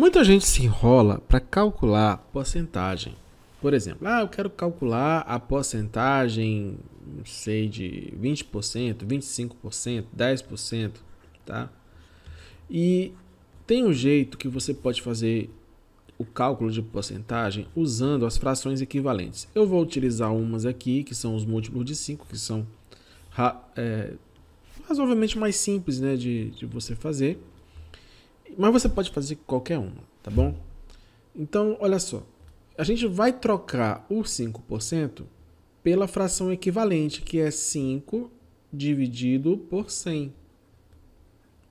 Muita gente se enrola para calcular porcentagem. Por exemplo, ah, eu quero calcular a porcentagem, não sei, de 20%, 25%, 10%, tá? E tem um jeito que você pode fazer o cálculo de porcentagem usando as frações equivalentes. Eu vou utilizar umas aqui, que são os múltiplos de 5, que são é, razoavelmente mais simples né, de, de você fazer. Mas você pode fazer qualquer uma, tá bom? Então, olha só. A gente vai trocar o 5% pela fração equivalente, que é 5 dividido por 100.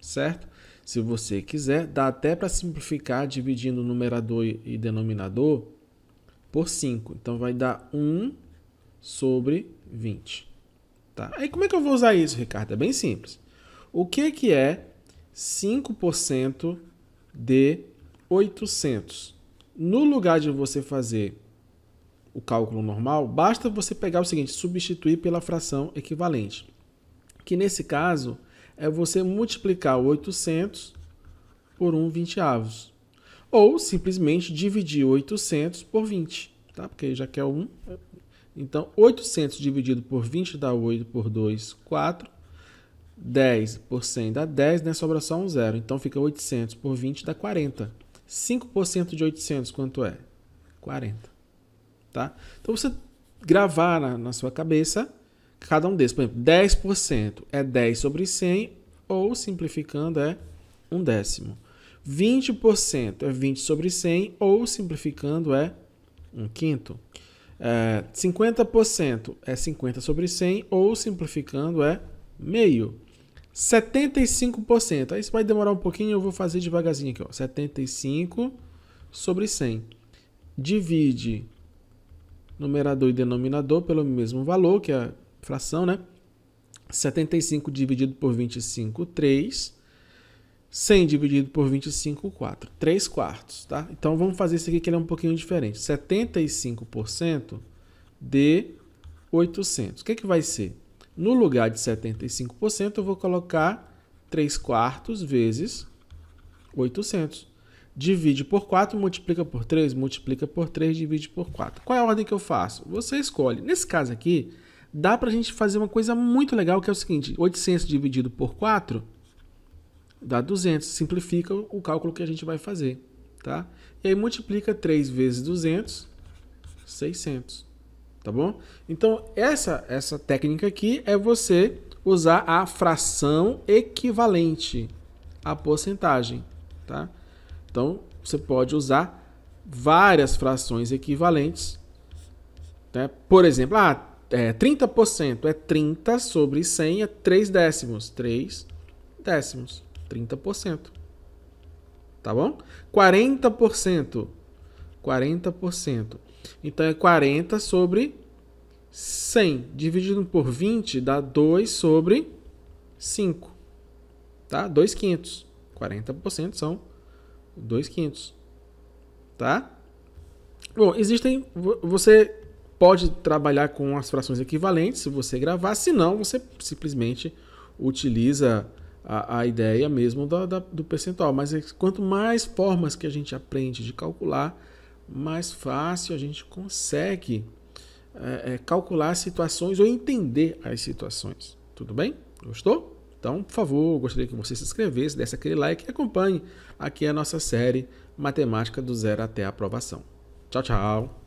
Certo? Se você quiser, dá até para simplificar dividindo numerador e denominador por 5. Então vai dar 1 sobre 20. Tá? Aí como é que eu vou usar isso, Ricardo? É bem simples. O que, que é 5% de 800. No lugar de você fazer o cálculo normal, basta você pegar o seguinte, substituir pela fração equivalente. Que nesse caso é você multiplicar 800 por 1 vinteavos. Ou simplesmente dividir 800 por 20, tá? Porque já que é 1, então 800 dividido por 20 dá 8 por 2, 4 10 por 100 dá 10, né? Sobra só um zero. Então fica 800 por 20 dá 40. 5% de 800 quanto é? 40. Tá? Então você gravar na, na sua cabeça cada um desses. Por exemplo, 10% é 10 sobre 100 ou, simplificando, é um décimo. 20% é 20 sobre 100 ou, simplificando, é um quinto. É, 50% é 50 sobre 100 ou, simplificando, é meio. 75%. Aí isso vai demorar um pouquinho, eu vou fazer devagarzinho aqui. Ó. 75 sobre 100. Divide numerador e denominador pelo mesmo valor, que é a fração, né? 75 dividido por 25, 3. 100 dividido por 25, 4. 3 quartos, tá? Então, vamos fazer isso aqui que ele é um pouquinho diferente. 75% de 800. O que, é que vai ser? No lugar de 75%, eu vou colocar 3 quartos vezes 800. Divide por 4, multiplica por 3, multiplica por 3, divide por 4. Qual é a ordem que eu faço? Você escolhe. Nesse caso aqui, dá para a gente fazer uma coisa muito legal, que é o seguinte, 800 dividido por 4 dá 200, simplifica o cálculo que a gente vai fazer, tá? E aí multiplica 3 vezes 200, 600 tá bom? Então, essa, essa técnica aqui é você usar a fração equivalente à porcentagem, tá? Então, você pode usar várias frações equivalentes. Né? Por exemplo, ah, é 30% é 30 sobre 100 é 3 décimos. 3 décimos, 30%. Tá bom? 40% 40%. Então é 40 sobre 100 dividido por 20 dá 2 sobre 5. Tá? 2,500. 40% são 2,500. Tá? Bom, existem. Você pode trabalhar com as frações equivalentes se você gravar, se não, você simplesmente utiliza a, a ideia mesmo da, da, do percentual. Mas é, quanto mais formas que a gente aprende de calcular, mais fácil a gente consegue é, é calcular situações ou entender as situações. Tudo bem? Gostou? Então, por favor, gostaria que você se inscrevesse, desse aquele like e acompanhe aqui a nossa série Matemática do Zero até a Aprovação. Tchau, tchau!